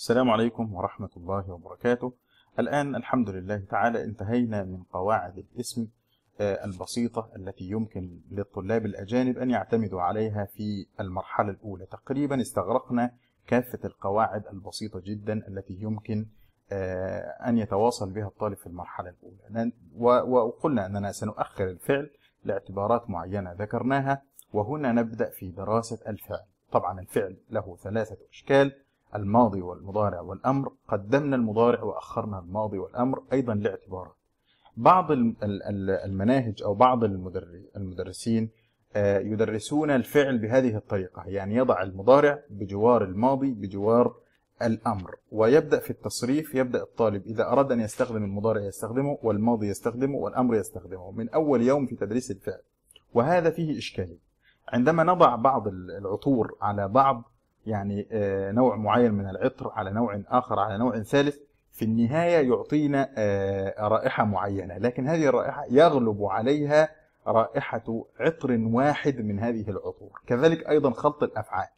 السلام عليكم ورحمة الله وبركاته الآن الحمد لله تعالى انتهينا من قواعد الاسم آه، البسيطة التي يمكن للطلاب الأجانب أن يعتمدوا عليها في المرحلة الأولى تقريبا استغرقنا كافة القواعد البسيطة جدا التي يمكن آه، أن يتواصل بها الطالب في المرحلة الأولى وقلنا أننا سنؤخر الفعل لاعتبارات معينة ذكرناها وهنا نبدأ في دراسة الفعل طبعا الفعل له ثلاثة أشكال الماضي والمضارع والأمر قدمنا المضارع وأخرنا الماضي والأمر أيضا لاعتبارات بعض المناهج أو بعض المدرسين آه، يدرسون الفعل بهذه الطريقة يعني يضع المضارع بجوار الماضي بجوار الأمر ويبدأ في التصريف يبدأ الطالب إذا أراد أن يستخدم المضارع يستخدمه والماضي يستخدمه والأمر يستخدمه من أول يوم في تدريس الفعل وهذا فيه إشكالية عندما نضع بعض العطور على بعض يعني آه، نوع معين من العطر على نوع آخر على نوع ثالث في النهاية يعطينا آه، رائحة معينة لكن هذه الرائحة يغلب عليها رائحة عطر واحد من هذه العطور كذلك أيضا خلط الأفعال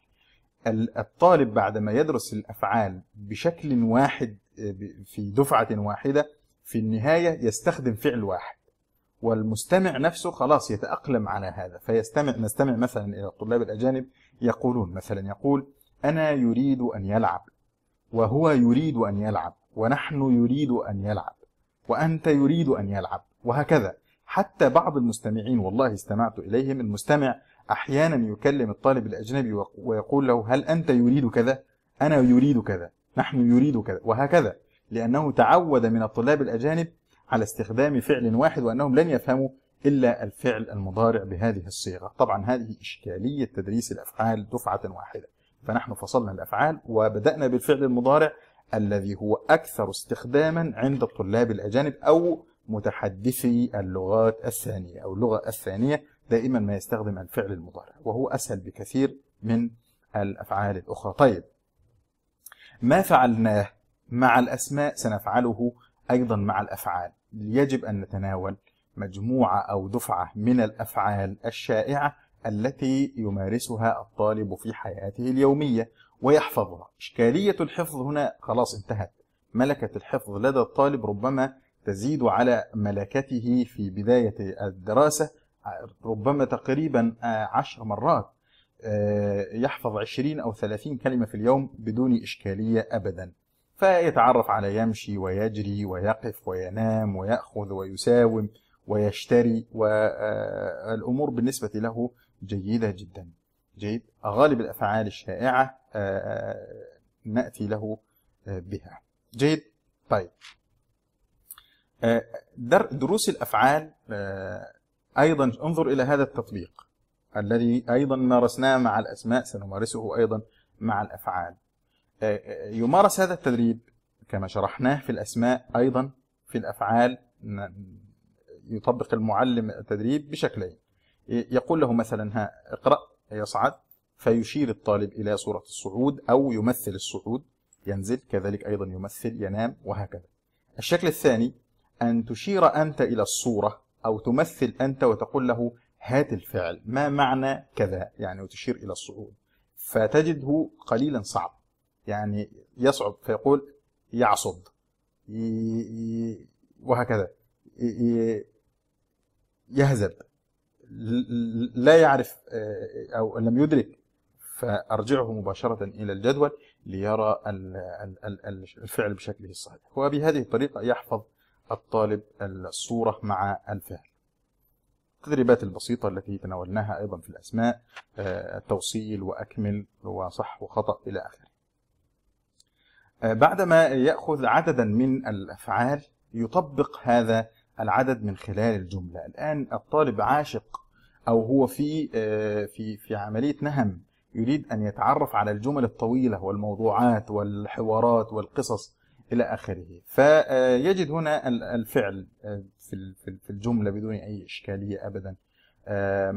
الطالب بعدما يدرس الأفعال بشكل واحد آه، في دفعة واحدة في النهاية يستخدم فعل واحد والمستمع نفسه خلاص يتأقلم على هذا فيستمع نستمع مثلا إلى الطلاب الأجانب يقولون مثلا يقول أنا يريد أن يلعب وهو يريد أن يلعب ونحن يريد أن يلعب وأنت يريد أن يلعب وهكذا حتى بعض المستمعين والله استمعت إليهم المستمع أحيانا يكلم الطالب الأجنبي ويقول له هل أنت يريد كذا؟ أنا يريد كذا نحن يريد كذا وهكذا لأنه تعود من الطلاب الأجانب على استخدام فعل واحد وأنهم لن يفهموا إلا الفعل المضارع بهذه الصيغة طبعا هذه إشكالية تدريس الأفعال دفعة واحدة فنحن فصلنا الأفعال وبدأنا بالفعل المضارع الذي هو أكثر استخداما عند الطلاب الأجانب أو متحدثي اللغات الثانية أو اللغة الثانية دائما ما يستخدم الفعل المضارع وهو أسهل بكثير من الأفعال الأخرى طيب ما فعلناه مع الأسماء سنفعله أيضا مع الأفعال يجب أن نتناول مجموعة أو دفعة من الأفعال الشائعة التي يمارسها الطالب في حياته اليومية ويحفظها إشكالية الحفظ هنا خلاص انتهت ملكة الحفظ لدى الطالب ربما تزيد على ملكته في بداية الدراسة ربما تقريبا عشر مرات آه، يحفظ عشرين أو ثلاثين كلمة في اليوم بدون إشكالية أبدا فيتعرف على يمشي ويجري ويقف وينام ويأخذ ويساوم ويشتري والأمور آه، بالنسبة له جيدة جدا جيد غالب الأفعال الشائعة آه، آه، نأتي له بها جيد طيب در دروس الأفعال أيضا انظر إلى هذا التطبيق الذي أيضا مارسناه مع الأسماء سنمارسه أيضا مع الأفعال آه، آه، يمارس هذا التدريب كما شرحناه في الأسماء أيضا في الأفعال يطبق المعلم التدريب بشكلين يقول له مثلا ها اقرأ يصعد فيشير الطالب إلى صورة الصعود أو يمثل الصعود ينزل كذلك أيضا يمثل ينام وهكذا الشكل الثاني أن تشير أنت إلى الصورة أو تمثل أنت وتقول له هات الفعل ما معنى كذا يعني وتشير إلى الصعود فتجده قليلا صعب يعني يصعب فيقول يعصد وهكذا يهزب لا يعرف آه، أو لم يدرك فأرجعه مباشرة إلى الجدول ليرى الفعل بشكله الصحيح وبهذه الطريقة يحفظ الطالب الصورة مع الفعل التدريبات البسيطة التي تناولناها أيضا في الأسماء آه، التوصيل وأكمل وصح وخطأ إلى آخره آه، بعدما يأخذ عددا من الأفعال يطبق هذا العدد من خلال الجملة الآن الطالب عاشق أو هو في آه، في في عملية نهم يريد أن يتعرف على الجمل الطويلة والموضوعات والحوارات والقصص إلى آخره فيجد هنا الفعل آه، في الجملة بدون أي إشكالية أبدا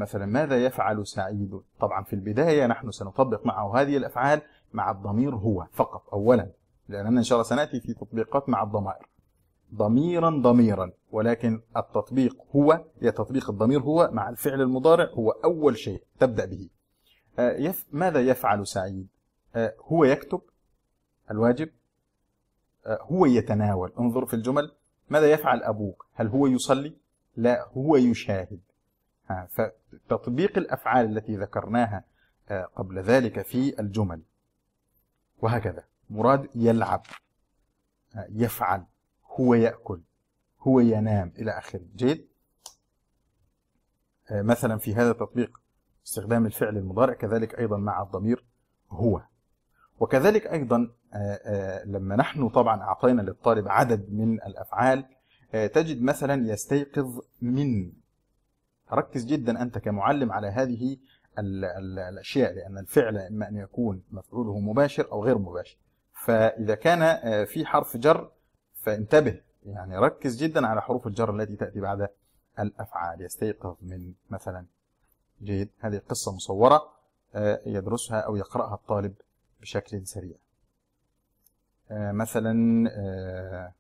مثلا ماذا يفعل سعيد طبعا في البداية نحن سنطبق معه هذه الأفعال مع الضمير هو فقط أولا لأننا إن شاء الله سنأتي في تطبيقات مع الضمائر ضميرا ضميرا ولكن التطبيق هو يا تطبيق الضمير هو مع الفعل المضارع هو أول شيء تبدأ به آه، يف ماذا يفعل سعيد آه، هو يكتب الواجب آه، هو يتناول انظر في الجمل ماذا يفعل أبوك هل هو يصلي لا هو يشاهد فتطبيق الأفعال التي ذكرناها قبل ذلك في الجمل وهكذا مراد يلعب يفعل هو يأكل هو ينام إلى آخره جيد آه، مثلا في هذا التطبيق استخدام الفعل المضارع كذلك أيضا مع الضمير هو وكذلك أيضا آه، آه، لما نحن طبعا أعطينا للطالب عدد من الأفعال تجد مثلا يستيقظ من ركز جدا أنت كمعلم على هذه الأشياء لأن الفعل إما أن يكون مفعوله مباشر أو غير مباشر فإذا كان آه، في حرف جر فانتبه يعني ركز جدا على حروف الجر التي تأتي بعد الأفعال يستيقظ من مثلا جيد هذه قصة مصورة آه، يدرسها أو يقرأها الطالب بشكل سريع آه، مثلا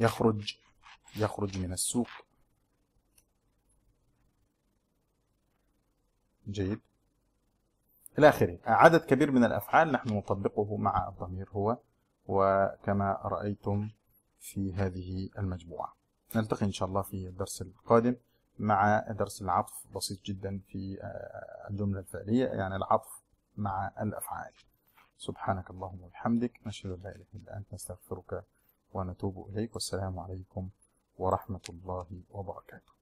يخرج يخرج من السوق جيد إلى آخره عدد كبير من الأفعال نحن نطبقه مع الضمير هو وكما رأيتم في هذه المجموعة نلتقي إن شاء الله في الدرس القادم مع درس العطف بسيط جدا في آه، الجملة الفعلية يعني العطف مع الأفعال سبحانك اللهم وبحمدك نشهد أن لا إله إلا أنت نستغفرك ونتوب إليك والسلام عليكم ورحمة الله وبركاته